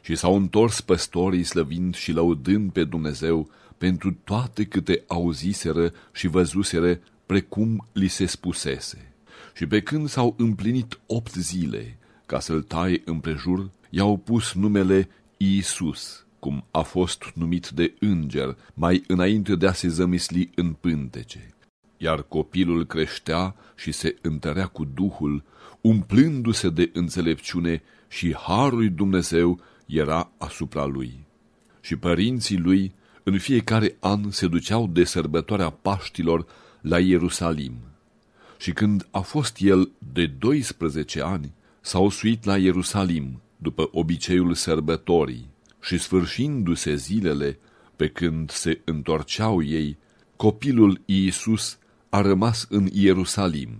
și s-au întors păstorii slăvind și lăudând pe Dumnezeu pentru toate câte auziseră și văzuseră precum li se spusese. Și pe când s-au împlinit opt zile, ca să-l taie împrejur, i-au pus numele Iisus, cum a fost numit de înger, mai înainte de a se zămisli în pântece. Iar copilul creștea și se întărea cu Duhul, umplându-se de înțelepciune și harul Dumnezeu era asupra lui. Și părinții lui în fiecare an se duceau de sărbătoarea Paștilor la Ierusalim. Și când a fost el de 12 ani, s-a osuit la Ierusalim, după obiceiul sărbătorii, și sfârșindu-se zilele, pe când se întorceau ei, copilul Iisus a rămas în Ierusalim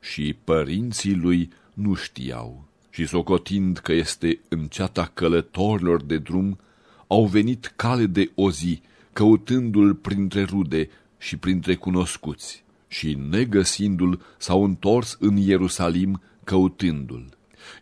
și părinții lui nu știau și socotind că este în ceata călătorilor de drum, au venit cale de o zi, căutându-l printre rude și printre cunoscuți, și negăsindu-l s-au întors în Ierusalim căutându-l.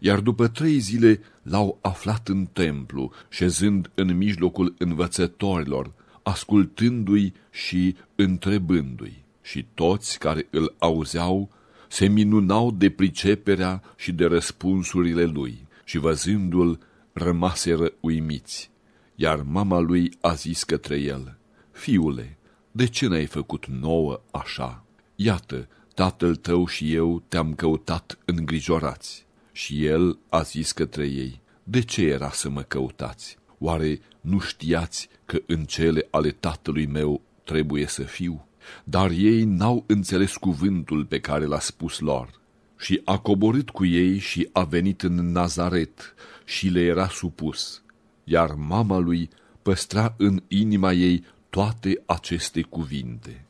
Iar după trei zile l-au aflat în templu, șezând în mijlocul învățătorilor, ascultându-i și întrebându-i. Și toți care îl auzeau se minunau de priceperea și de răspunsurile lui și văzându-l rămaseră uimiți, iar mama lui a zis către el, Fiule, de ce ne-ai făcut nouă așa? Iată, tatăl tău și eu te-am căutat îngrijorați. Și el a zis către ei, de ce era să mă căutați? Oare nu știați că în cele ale tatălui meu trebuie să fiu? dar ei n-au înțeles cuvântul pe care l-a spus lor. Și a coborât cu ei și a venit în Nazaret și le era supus, iar mama lui păstra în inima ei toate aceste cuvinte.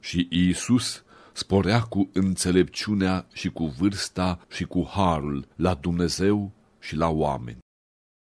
Și Iisus sporea cu înțelepciunea și cu vârsta și cu harul la Dumnezeu și la oameni.